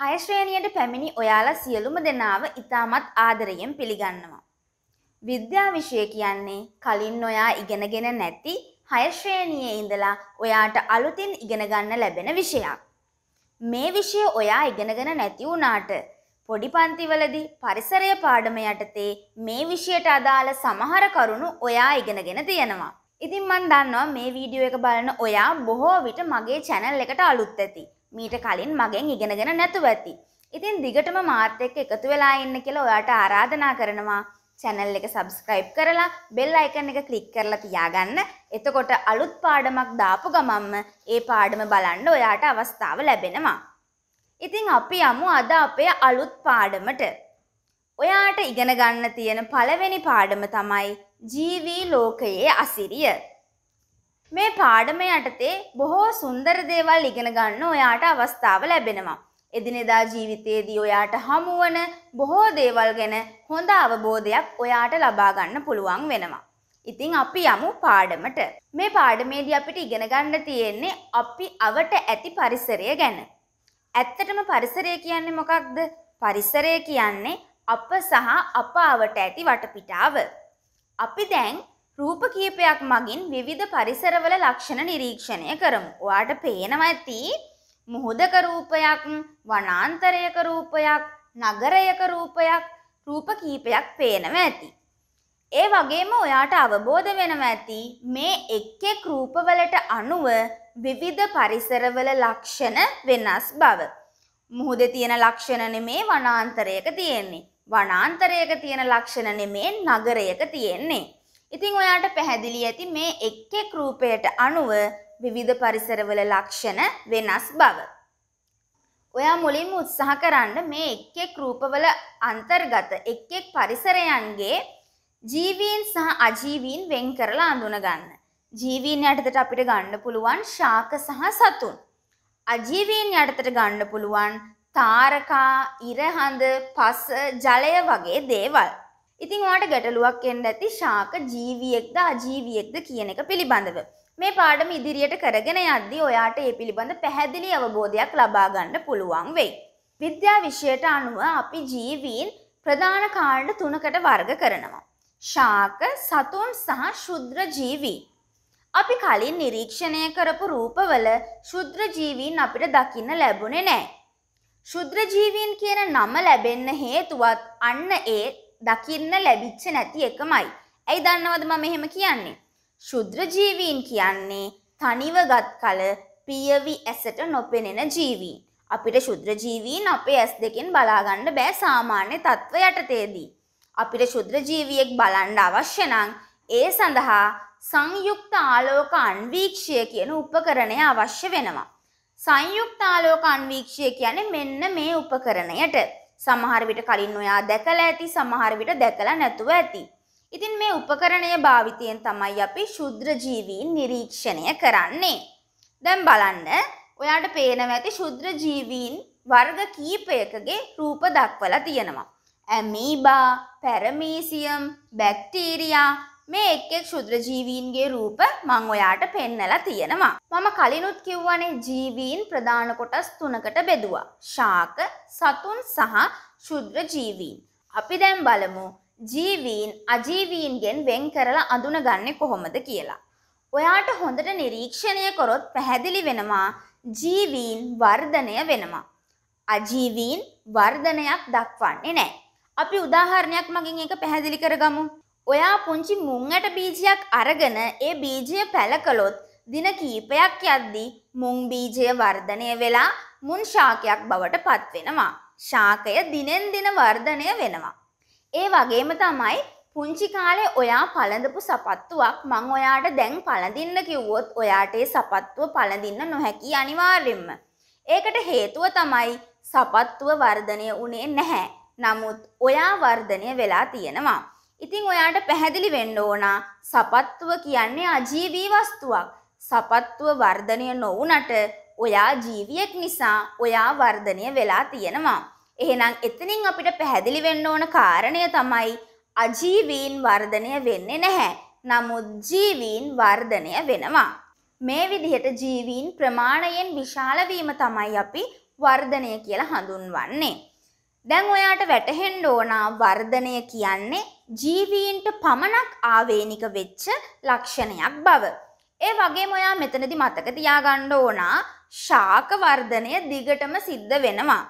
හයශ්‍රේණියට පැමිණි ඔයාලා සියලුම දෙනාව ඉතාමත් ආදරයෙන් පිළිගන්නවා. විද්‍යා විෂය කියන්නේ කලින් ඔයා ඉගෙනගෙන නැති හයශ්‍රේණියේ ඉඳලා ඔයාට අලුතින් ඉගෙනගන්න ලැබෙන විෂයක්. මේ විෂය ඔයා ඉගෙනගෙන නැති වුණාට පොඩි පන්තිවලදී පරිසරය පාඩම යටතේ මේ විෂයට අදාළ සමහර කරුණු ඔයා ඉගෙනගෙන තියෙනවා. ඉතින් මන් දන්නවා මේ වීඩියෝ එක බලන ඔයා බොහෝ විට මගේ channel එකට අලුත් ඇති. මීට කලින් මගෙන් ඉගෙනගෙන නැතුව ඇති. ඉතින් දිගටම මාත් එක්ක එකතු වෙලා ඉන්න කියලා ඔයාට ආරාධනා කරනවා. channel එක subscribe කරලා bell icon එක click කරලා තියාගන්න. එතකොට අලුත් පාඩමක් දාපු ගමන්ම ඒ පාඩම බලන්න ඔයාට අවස්ථාව ලැබෙනවා. ඉතින් අපි යමු අද අපේ අලුත් පාඩමට. ඔයාට ඉගෙන ගන්න තියෙන පළවෙනි පාඩම තමයි ජීවී ලෝකයේ අසිරිය. මේ පාඩම යටතේ බොහෝ සුන්දර දේවල් ඉගෙන ගන්න ඔයාට අවස්ථාව ලැබෙනවා. එදිනෙදා ජීවිතයේදී ඔයාට හමුවන බොහෝ දේවල් ගැන හොඳ අවබෝධයක් ඔයාට ලබා ගන්න පුළුවන් වෙනවා. ඉතින් අපි යමු පාඩමට. මේ පාඩමේදී අපිට ඉගෙන ගන්න තියෙන්නේ අපි අවට ඇති පරිසරය ගැන. ඇත්තටම පරිසරය කියන්නේ මොකක්ද? පරිසරය කියන්නේ අප සහ අපාවට ඇති වටපිටාව. අපි දැන් රූප කීපයක් මගින් විවිධ පරිසරවල ලක්ෂණ නිරීක්ෂණය කරමු. ඔයාට පේනව ඇති මුහුදක රූපයක්, වනාන්තරයක රූපයක්, නගරයක රූපයක්, රූප කීපයක් පේනව ඇති. ඒ වගේම ඔයාට අවබෝධ වෙනව ඇති මේ එක් එක් රූපවලට අනුව විවිධ පරිසරවල ලක්ෂණ වෙනස් බව. මුහුදේ තියෙන ලක්ෂණ නෙමේ වනාන්තරයක තියෙන්නේ. වනාන්තරයක තියෙන ලක්ෂණ නෙමේ නගරයක තියෙන්නේ. ඉතිං ඔයාට පැහැදිලි ඇති මේ එක්කෙක් රූපයට අනුව විවිධ පරිසරවල ලක්ෂණ වෙනස් බව. ඔයා මුලින්ම උත්සාහ කරන්න මේ එක්කෙක් රූපවල අන්තර්ගත එක්කෙක් පරිසරයන්ගේ ජීවීන් සහ අජීවීන් වෙන් කරලා අඳුනගන්න. ජීවීන් යටතට අපිට ගන්න පුළුවන් ශාක සහ සතුන්. අජීවීන් යටතට ගන්න පුළුවන් තාරකා, ඉරහඳ, පස, ජලය වගේ දේවල්. ඉතිං වාට ගැටලුවක් එන්න ඇති ශාක ජීවියෙක්ද අජීවියෙක්ද කියන එක පිළිබඳව. මේ පාඩම ඉදිරියට කරගෙන යද්දී ඔයාට ඒ පිළිබඳ පැහැදිලි අවබෝධයක් ලබාගන්න පුළුවන් වෙයි. විද්‍යා විෂයට අනුව අපි ජීවීන් ප්‍රධාන කාණ්ඩ තුනකට වර්ග කරනවා. ශාක සතුන් සහ ශුද්‍ර ජීවී. අපි කලින් නිරීක්ෂණය කරපු රූපවල ශුද්‍ර ජීවීන් අපිට දකින්න ලැබුණේ නෑ. ශුද්‍ර ජීවීන් කියන නම ලැබෙන්න හේතුවත් අන්න ඒ දකින්න ලැබිච්ච නැති එකමයි. ඇයි දන්නවද මම මෙහෙම කියන්නේ? ශුද්‍ර ජීවීන් කියන්නේ තනිවගත් කල පියවි ඇසට නොපෙනෙන ජීවීන්. අපිට ශුද්‍ර ජීවීන් අපේ ඇස් දෙකෙන් බලා ගන්න බෑ සාමාන්‍ය තත්ත්ව යටතේදී. අපිට ශුද්‍ර ජීවියෙක් බලන්න අවශ්‍ය නම් ඒ සඳහා සංයුක්ත ආලෝක අන්වීක්ෂය කියන උපකරණය අවශ්‍ය වෙනවා. සංයුක්ත ආලෝක අන්වීක්ෂය කියන්නේ මෙන්න මේ උපකරණයට. සමහර විට කලින් ඔයා දැකලා ඇති සමහර විට දැකලා නැතුව ඇති. ඉතින් මේ උපකරණය භාවිතයෙන් තමයි අපි ශුද්‍ර ජීවීන් නිරීක්ෂණය කරන්නේ. දැන් බලන්න ඔයාට පේනවා ඇති ශුද්‍ර ජීවීන් වර්ග කීපයකගේ රූප දක්වලා තියෙනවා. ඇමීබා, පැරමීසියම්, බැක්ටීරියා, මේ එක් එක් ශුද්‍ර ජීවීන්ගේ රූප මං ඔයාට පෙන්නලා තියෙනවා. මම කලිනුත් කිව්වනේ ජීවීන් ප්‍රධාන කොටස් තුනකට බෙදුවා. ශාක, සතුන් සහ ශුද්‍ර ජීවීන්. අපි දැන් බලමු ජීවීන් අජීවීන්ගෙන් වෙන් කරලා අඳුනගන්නේ කොහොමද කියලා. ඔයාට හොඳට නිරීක්ෂණය කරොත් පැහැදිලි වෙනවා ජීවීන් වර්ධනය වෙනවා. අජීවීන් වර්ධනයක් දක්වන්නේ නැහැ. අපි උදාහරණයක් මගින් ඒක පැහැදිලි කරගමු. ඔයා පුංචි මුංඇට බීජයක් අරගෙන ඒ බීජය පැලකළොත් දින කීපයක් යද්දී මුං බීජය වර්ධනය වෙලා මුන් ශාකයක් බවට පත්වෙනවා. ශාකය දිනෙන් දින වර්ධනය වෙනවා. ඒ වගේම තමයි පුංචි කාලේ ඔයා පළඳපු සපත්තුවක් මං ඔයාට දැන් පළඳින්න කිව්වොත් ඔයාට ඒ සපත්තුව පළඳින්න නොහැකි අනිවාර්යෙන්ම. ඒකට හේතුව තමයි සපත්තුව වර්ධනය වුණේ නැහැ. නමුත් ඔයා වර්ධනය වෙලා තියෙනවා. ඉතින් ඔයාට පැහැදිලි වෙන්න ඕනා සපත්තුව කියන්නේ අජීවී වස්තුවක්. සපත්තුව වර්ධනය නොවුනට ඔයා ජීවියෙක් නිසා ඔයා වර්ධනය වෙලා තියෙනවා. එහෙනම් එතනින් අපිට පැහැදිලි වෙන්න ඕන කාරණය තමයි අජීවීන් වර්ධනය වෙන්නේ නැහැ. නමුත් ජීවීන් වර්ධනය වෙනවා. මේ විදිහට ජීවීන් ප්‍රමාණයෙන් විශාල වීම තමයි අපි වර්ධනය කියලා හඳුන්වන්නේ. දැන් ඔයාට වැටහෙන්න ඕනා වර්ධනය කියන්නේ ජීවීන්ට පමණක් ආවේනික වෙච්ච ලක්ෂණයක් බව. ඒ වගේ මොයා මෙතනදි මතක තියාගණ්ඩ ඕනා ශාකවර්ධනය දිගටම සිද්ධ වෙනවා.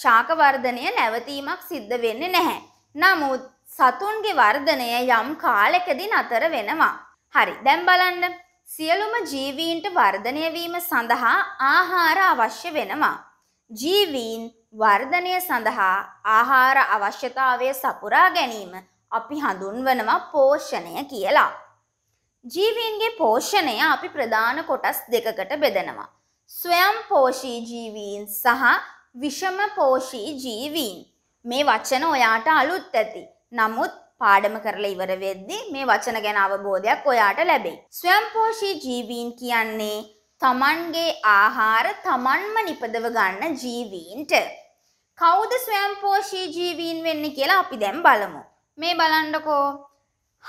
ශාකවර්ධනය නැවතීමක් සිද්ධ වෙන්න නැහැ. නමුත් සතුන්ගේ වර්ධනය යම් කාලෙකදි නතර වෙනවා. හරි දැම් බලන්න සියලුම ජීවීන්ට වර්ධනයවීම සඳහා ආහාර අවශ්‍ය වෙනවා. ජීවීන් වර්ධනය සඳහා ආහාර අවශ්‍යතාවය සපුරා ගැනීම අපි හඳුන්වනවා පෝෂණය කියලා. ජීවීන්ගේ පෝෂණය අපි ප්‍රධාන කොටස් දෙකකට බෙදනවා. ස්වයම් පෝෂී ජීවීන් සහ විෂම පෝෂී ජීවීන්. මේ වචන ඔයාට අලුත් ඇති. නමුත් පාඩම කරලා ඉවර වෙද්දී මේ වචන ගැන අවබෝධයක් ඔයාට ලැබෙයි. ස්වයම්පෝෂී ජීවීන් කියන්නේ තමන්ගේ ආහාර තමන්ම නිපදව ගන්න ජීවීන්ට. කවුද ස්වයම්පෝෂී ජීවීන් වෙන්නේ කියලා අපි දැන් බලමු. මේ බලන්නකෝ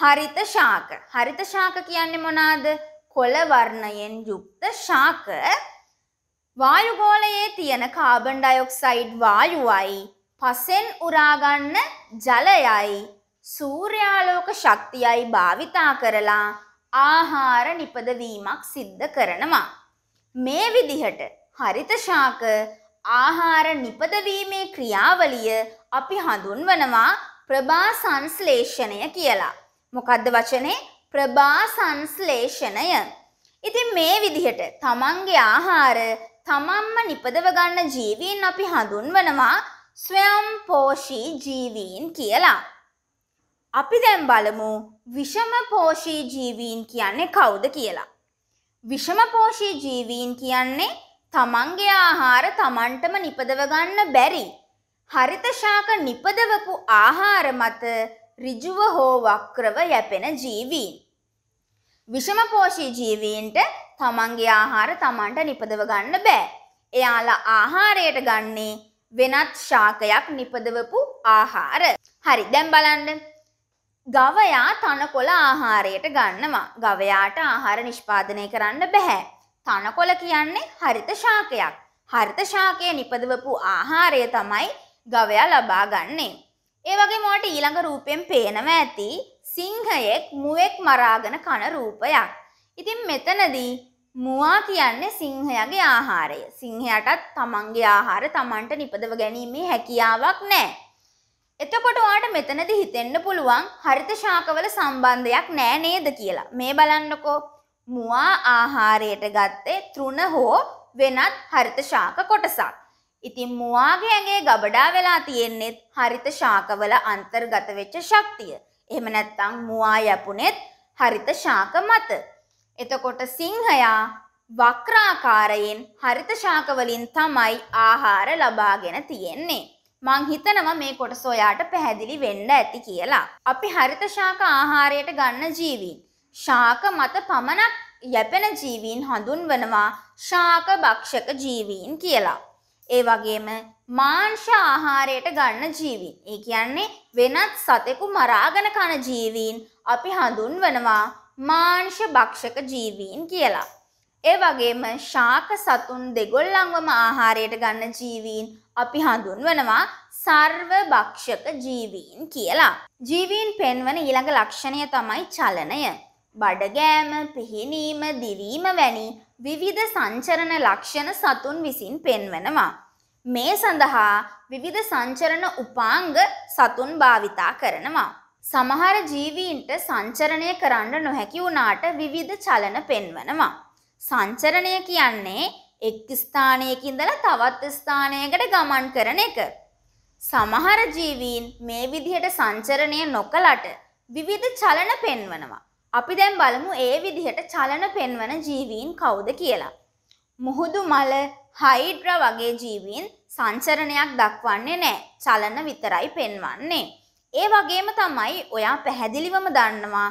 හරිත ශාක. හරිත ශාක කියන්නේ මොනවාද? කොළ වර්ණයෙන් යුක්ත ශාක වායුගෝලයේ තියෙන කාබන් ඩයොක්සයිඩ් වායුවයි පසෙන් උරාගන්න ජලයයි සූර්යාලෝක ශක්තියයි භාවිතා කරලා ආහාර නිපදවීමක් සිද්ධ කරනවා. මේ විදිහට හරිත ශාක ආහාර නිපදවීමේ ක්‍රියාවලිය අපි හඳුන්වනවා ප්‍රභා සංශ්ලේෂණය කියලා. මොකද්ද වචනේ? ප්‍රභා සංශ්ලේෂණය. ඉතින් මේ විදිහට තමන්ගේ ආහාර තමන්ම නිපදව ගන්න ජීවීන් අපි හඳුන්වනවා ස්වයංපෝෂී ජීවීන් කියලා. අපි දැන් බලමු විෂමපෝෂී ජීවීන් කියන්නේ කවුද කියලා. විෂමපෝෂී ජීවීන් කියන්නේ තමන්ගේ ආහාර තමන්ටම නිපදව ගන්න බැරි හරිත ශාක නිපදවපු ආහාර මත ඍජුව හෝ වක්‍රව යැපෙන ජීවීන්. විෂමපෝෂී ජීවීන්ට තමන්ගේ ආහාර තමන්ට නිපදව ගන්න බෑ. එයාලා ආහාරයට ගන්නේ වෙනත් ශාකයක් නිපදවපු ආහාර. හරි දැන් බලන්න. ගවයා තනකොළ ආහාරයට ගන්නවා. ගවයාට ආහාර නිෂ්පාදනය කරන්න බෑ. තනකොළ කියන්නේ හරිත ශාකයක්. හරිත ශාකය නිපදවපු ආහාරය තමයි ගවයා ලබා ගන්නේ. ඒ වගේ මෝට ඊළඟ රූපයෙන් පේනව ඇති සිංහයෙක් මුවෙක් මරාගෙන කන රූපයක්. ඉතින් මෙතනදී මුවා කියන්නේ සිංහයාගේ ආහාරය. සිංහයාටත් තමන්ගේ ආහාර තමන්ට නිපදව ගැනීමේ හැකියාවක් නැහැ. එතකොට ඔයාට මෙතනදී හිතෙන්න පුළුවන් හරිත ශාකවල සම්බන්ධයක් නෑ නේද කියලා. මේ බලන්නකෝ. මුවා ආහාරයට ගත්තේ තෘණ හෝ වෙනත් හරිත ශාක කොටසක්. ඉතින් මුවාගේ ඇඟේ ගබඩා වෙලා තියෙන්නේත් හරිත ශාකවල අන්තර්ගත වෙච්ච ශක්තිය. එහෙම නැත්නම් මුවා යපුනේත් හරිත ශාක මත. එතකොට සිංහයා වක්‍රාකාරයෙන් හරිත ශාකවලින් තමයි ආහාර ලබාගෙන තියෙන්නේ. මං හිතනවා මේ කොටස ඔයාට පැහැදිලි වෙන්න ඇති කියලා. අපි හරිත ශාක ආහාරයට ගන්න ජීවීන් ශාක මත පමණක් යැපෙන ජීවීන් හඳුන්වනවා ශාක භක්ෂක ජීවීන් කියලා. ඒ වගේම මාංශ ආහාරයට ගන්න ජීවීන්. ඒ කියන්නේ වෙනත් සතෙකු මරාගෙන කන ජීවීන් අපි හඳුන්වනවා මාංශ භක්ෂක ජීවීන් කියලා. ඒ වගේම ශාක සතුන් දෙගොල්ලන්වම ආහාරයට ගන්න ජීවීන් අපි හඳුන්වනවා සර්ව භක්ෂක ජීවීන් කියලා. ජීවීන් පෙන්වන ඊළඟ ලක්ෂණය තමයි චලනය. බඩගෑම, පිහිනීම, දිවීම වැනි විවිධ සංචරණ ලක්ෂණ සතුන් විසින් පෙන්වනවා. මේ සඳහා විවිධ සංචරණ උපාංග සතුන් භාවිතා කරනවා. සමහර ජීවීන්ට සංචරණය කරන්න නොහැකි වුණාට විවිධ චලන පෙන්වනවා. සංචරණය කියන්නේ එක් ස්ථානයක ඉඳලා තවත් ස්ථානයකට ගමන් කරන එක. සමහර ජීවීන් මේ විදිහට සංචරණය නොකලට විවිධ චලන පෙන්වනවා. අපි දැන් බලමු ඒ විදිහට චලන පෙන්වන ජීවීන් කවුද කියලා. මුහුදු මල හයිඩ්‍රා වගේ ජීවීන් සංචරණයක් දක්වන්නේ නෑ චලන විතරයි පෙන්වන්නේ. ඒ වගේම තමයි ඔයා පැහැදිලිවම දන්නවා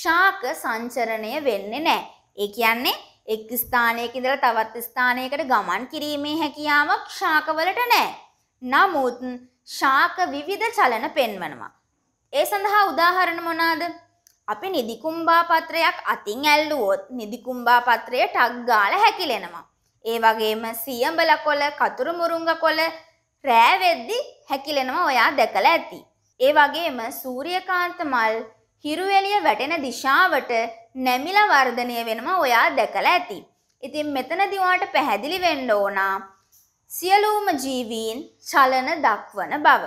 ශාක සංචරණය වෙන්නේ නෑ. ඒ කියන්නේ එක් ස්ථානයක ඉඳලා තවත් ස්ථානයකට ගමන් කිරීමේ හැකියාවක් ශාකවලට නෑ. නමුත් ශාක විවිධ චලන පෙන්වනවා. ඒ සඳහා උදාහරණ මොනවාද? අපි නිදිකුම්බා පත්‍රයක් අතින් ඇල්ලුවොත් නිදිකුම්බා පත්‍රය ටක් ගාල හැකිලෙනවා. ඒ වගේම සියඹල කොළ කතුරු මුරුංග කොළ රෑවෙද්දි හැකිලෙනවා ඔයා දැකලා ඇති. ඒ වගේම සූර්යකාන්ත මල් හිරුවෙලිය වැටෙන දිශාවට නැමිලා වර්ධනය වෙනවා ඔයා දැකලා ඇති. ඉතින් මෙතනදී ඔයාට පැහැදිලි වෙන්න ඕනා සියලුම ජීවීන් චලන දක්වන බව.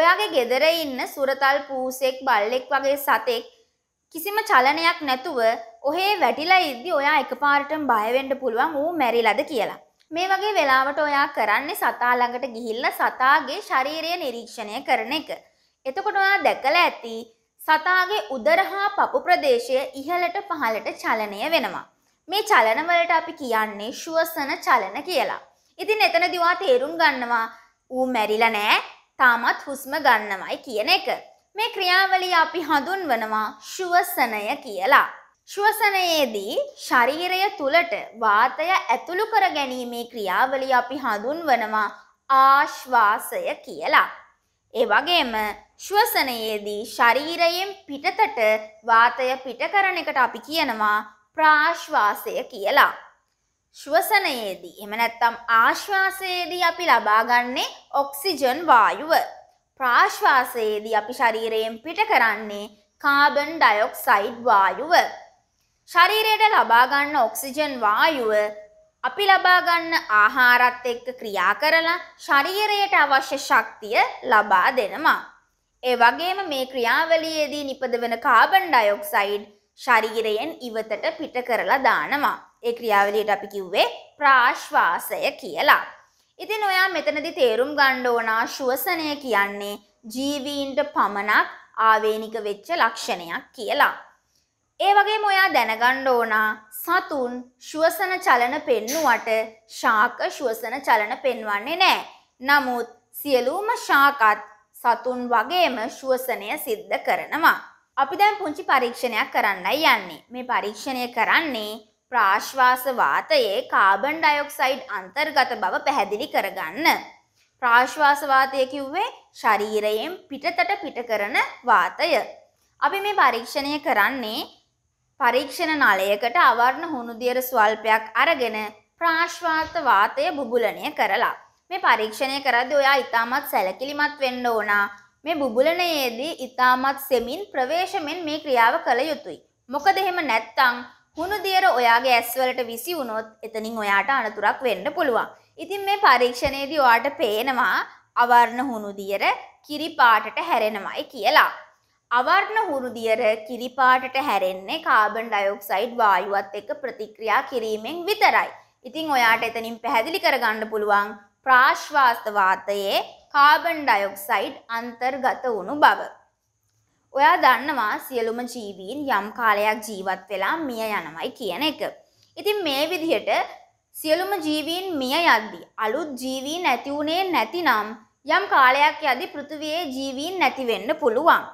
ඔයාගේ ගෙදර ඉන්න සුරතල් පූසෙක් බල්ලෙක් වගේ සතෙක් කිසිම චලනයක් නැතුව ඔහේ වැටිලා ඉද්දි ඔයා එකපාරටම බය වෙන්න පුළුවන් ඌ මැරිලාද කියලා. මේ වගේ වෙලාවට ඔයා කරන්නේ සතා ළඟට ගිහිල්ලා සතාගේ ශරීරය නිරීක්ෂණය කරන එක. එතකොට ඔයා දැකලා ඇති සතාගේ උදර හා පපු ප්‍රදේශය ඉහළට පහළට චලනය වෙනවා. මේ චලනවලට අපි කියන්නේ ශුවසන චලන කියලා. ඉතින් එතනදිවා තේරුම් ගන්නවා ඌ මැරිලා නෑ තාමත් හුස්ම ගන්නවයි කියන එක. මේ ක්‍රියාවලිය අපි හඳුන්වනවා ශ්වසනය කියලා. ශ්වසනයේදී ශරීරය තුලට වාතය ඇතුළු කර ගැනීමේ ක්‍රියාවලිය අපි හඳුන්වනවා ආශ්වාසය කියලා. ඒ වගේම ශ්වසනයේදී ශරීරයෙන් පිටතට වාතය පිටකරන එකට අපි කියනවා ප්‍රාශ්වාසය කියලා. ශ්වසනයේදී එහෙම නැත්නම් ආශ්වාසයේදී අපි ලබාගන්නේ ඔක්සිජන් වායුව. ප්‍රාශ්වාසයේදී අපි ශරීරයෙන් පිට කරන්නේ කාබන් ඩයොක්සයිඩ් වායුව. ශරීරයට ලබා ගන්න ඔක්සිජන් වායුව අපි ලබා ගන්න ආහාරත් එක්ක ක්‍රියා කරලා ශරීරයට අවශ්‍ය ශක්තිය ලබා දෙනවා. ඒ වගේම මේ ක්‍රියාවලියේදී නිපදවන කාබන් ඩයොක්සයිඩ් ශරීරයෙන් ඉවතට පිට කරලා දානවා. ඒ ක්‍රියාවලියට අපි කිව්වේ ප්‍රාශ්වාසය කියලා. ඉතින් ඔයා මෙතනදි තේරුම් ගන්න ඕන ශ්වසනය කියන්නේ ජීවීන්ට පමණක් ආවේනික වෙච්ච ලක්ෂණයක් කියලා. ඒ වගේම ඔයා දැනගන්න ඕන සතුන් ශ්වසන චලන පෙන්නුවට ශාක ශ්වසන චලන පෙන්වන්නේ නැහැ. නමුත් සියලුම ශාකත් සතුන් වගේම ශ්වසනය සිද්ධ කරනවා. අපි දැන් පුංචි පරීක්ෂණයක් කරන්නයි යන්නේ. මේ පරීක්ෂණය කරන්නේ ප්‍රාශ්වාස වාතයේ කාබන් ඩයොක්සයිඩ් අන්තර්ගත බව පැහැදිලි කරගන්න. ප්‍රාශ්වාස වාතය කිව්වේ ශරීරයෙන් පිටතට පිට කරන වාතය. අපි මේ පරීක්ෂණය කරන්නේ පරීක්ෂණ නලයකට අවර්ණ හුණුදියර ස්වල්පයක් අරගෙන ප්‍රාශ්වාස වාතය බුබුලණය කරලා මේ පරීක්ෂණය කරද්දී ඔයා ඊටමත් සැලකිලිමත් වෙන්න ඕනා. මේ බුබුලණයේදී ඊටමත් සෙමින් ප්‍රවේශමෙන් මේ ක්‍රියාව කළ යුතුයි. මොකද එහෙම නැත්නම් හුණු දියර ඔයාගේ ඇස්වලට විසි වුණොත් එතනින් ඔයාට අනතුරක් වෙන්න පුළුවන්. ඉතින් මේ පරීක්ෂණයේදී ඔයාට පේනවා අවර්ණ හුණු දියර කිරි පාටට හැරෙනමයි කියලා. අවර්ණ හුණු දියර කිරි පාටට හැරෙන්නේ කාබන් ඩයොක්සයිඩ් වායුවත් එක්ක ප්‍රතික්‍රියා කිරීමෙන් විතරයි. ඉතින් ඔයාට එතනින් පැහැදිලි කරගන්න පුළුවන් ප්‍රාශ්වාස වාතයේ කාබන් ඩයොක්සයිඩ් අන්තර්ගත වුණු බව. ඔයා දන්නවා සියලුම ජීවීන් යම් කාලයක් ජීවත් වෙලා මිය යනවයි කියන එක. ඉතින් මේ විදිහට සියලුම ජීවීන් මිය යද්දී අලුත් ජීවීන් ඇති වුණේ නැතිනම් යම් කාලයක් යද්දී පෘථිවියේ ජීවීන් නැති වෙන්න පුළුවන්.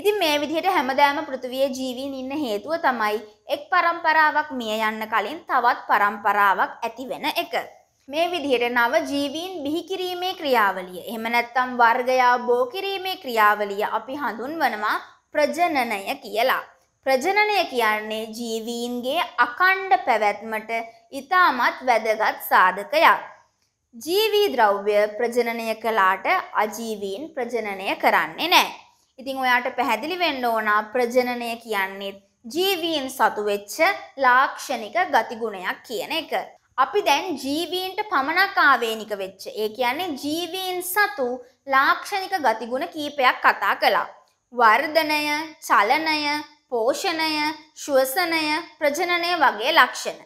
ඉතින් මේ විදිහට හැමදාම පෘථිවියේ ජීවීන් ඉන්න හේතුව තමයි එක් පරම්පරාවක් මිය යන්න කලින් තවත් පරම්පරාවක් ඇති වෙන එක. මේ විදිහට නව ජීවීන් බිහි කිරීමේ ක්‍රියාවලිය. එහෙම නැත්නම් වර්ගයා බෝ කිරීමේ ක්‍රියාවලිය අපි හඳුන්වනවා ප්‍රජනනය කියලා. ප්‍රජනනය කියන්නේ ජීවීන්ගේ අකණ්ඩ පැවැත්මට ඉතාමත් වැදගත් සාධකයක්. ජීවී ද්‍රව්‍ය ප්‍රජනනය කළාට අජීවීන් ප්‍රජනනය කරන්නේ නැහැ. ඉතින් ඔයාට පැහැදිලි වෙන්න ඕනා ප්‍රජනනය කියන්නේ ජීවීන් සතු වෙච්ච ලාක්ෂණික ගතිගුණයක් කියන එක. අපි දැන් ජීවීන්ට පමණක් ආවේනික වෙච්ච. ඒ කියන්නේ ජීවීන් සතු ලාක්ෂණික ගතිගුණ කීපයක් කතා කළා. වර්ධනය, චලනය, පෝෂණය, ශ්වසනය, ප්‍රජනනය වගේ ලක්ෂණ.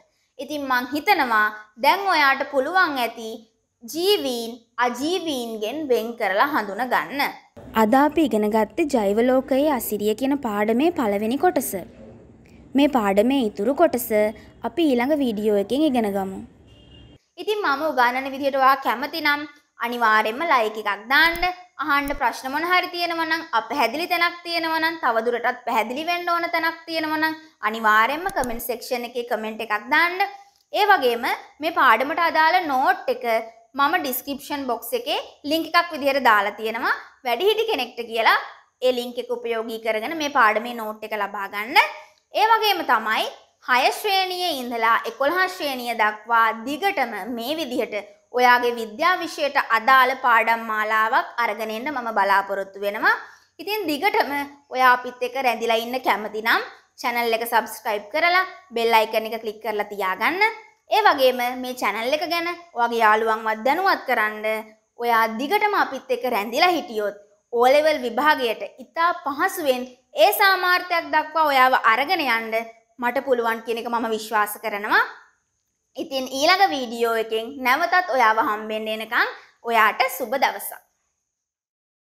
ඉතින් මං හිතනවා දැන් ඔයාට පුළුවන් ඇති ජීවීන් අජීවීන්ගෙන් වෙන් කරලා හඳුන ගන්න. අද අපි ඉගෙන ගත්තේ ජෛව ලෝකයේ අසිරිය කියන පාඩමේ පළවෙනි කොටස. මේ පාඩමේ ඉතුරු කොටස අපි ඊළඟ වීඩියෝ එකෙන් ඉගෙන ගමු. ඉතින් මම උගන්නන විදිහට ඔයා කැමති නම් අනිවාර්යෙන්ම ලයික් එකක් දාන්න. අහන්න ප්‍රශ්න මොන හරි තියෙනවා නම් අපැහැදිලි තැනක් තියෙනවා නම් තවදුරටත් පැහැදිලි වෙන්න ඕන තැනක් තියෙනවා නම් අනිවාර්යෙන්ම කමෙන්ට් සෙක්ෂන් එකේ කමෙන්ට් එකක් දාන්න. ඒ වගේම මේ පාඩමට අදාළ නෝට් එක මම ඩිස්ක්‍රිප්ෂන් බොක්ස් එකේ ලිංක් එකක් විදිහට දාලා තියෙනවා වැඩිහිටි කෙනෙක්ට කියලා ඒ ලින්ක් එක උපයෝගී කරගෙන මේ පාඩමේ නෝට් එක ලබා ගන්න. ඒ වගේම තමයි හය ශ්‍රේණිය ඉඳලා එකොළහා ශ්‍රේණිය දක්වා දිගටම මේ විදිහට ඔයාගේ විද්‍යා විෂයට අදාළ පාඩම් මාලාවක් අරගෙන එන්න මම බලාපොරොත්තු වෙනවා. ඉතින් දිගටම ඔයා අපිත් එක්ක රැඳිලා ඉන්න කැමති නම් channel එක subscribe කරලා bell icon එක click කරලා තියාගන්න. ඒ වගේම මේ channel එක ගැන ඔයාගේ යාළුවන්වත් දැනුවත් කරන්න. ඔයා දිගටම අපිත් එක්ක රැඳිලා හිටියොත් ඕලෙවල් විභාගයට ඉතා පහසුවෙන් ඒ සාමාර්ථයක් දක්වා ඔයාව අරගෙන යන්න මට පුළුවන් කියන එක මම විශ්වාස කරනවා. ඉතින් ඊළඟ වීඩියෝ එකෙන් නැවතත් ඔයාව හම්බෙන්න එනකං ඔයාට සුබ දවසක්.